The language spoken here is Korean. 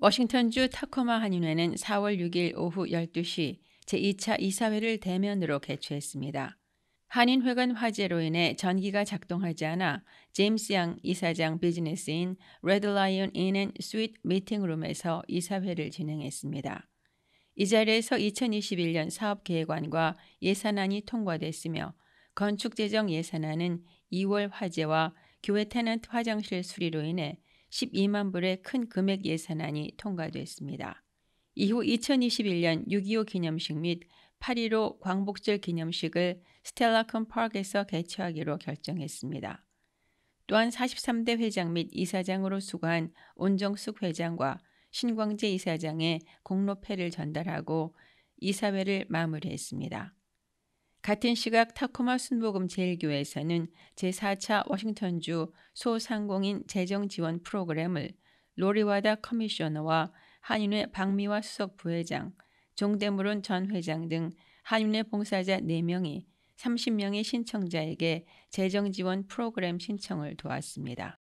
워싱턴주 타코마 한인회는 4월 6일 오후 12시 제2차 이사회를 대면으로 개최했습니다. 한인회관 화재로 인해 전기가 작동하지 않아 제임스 양 이사장 비즈니스인 레드라이온 인앤 스윗 미팅룸에서 이사회를 진행했습니다. 이 자리에서 2021년 사업계획안과 예산안이 통과됐으며 건축재정 예산안은 2월 화재와 교회 테넌트 화장실 수리로 인해 12만 불의 큰 금액 예산안이 통과됐습니다. 이후 2021년 6.25 기념식 및 8.15 광복절 기념식을 스텔라컴 파크에서 개최하기로 결정했습니다. 또한 43대 회장 및 이사장으로 수고한 온정숙 회장과 신광재 이사장의 공로패를 전달하고 이사회를 마무리했습니다. 같은 시각 타코마 순복음 제일교회에서는 제4차 워싱턴주 소상공인 재정 지원 프로그램을 로리와다 커미셔너와 한인회 박미화 수석 부회장, 종대무론 전 회장 등 한인회 봉사자 4명이 30명의 신청자에게 재정 지원 프로그램 신청을 도왔습니다.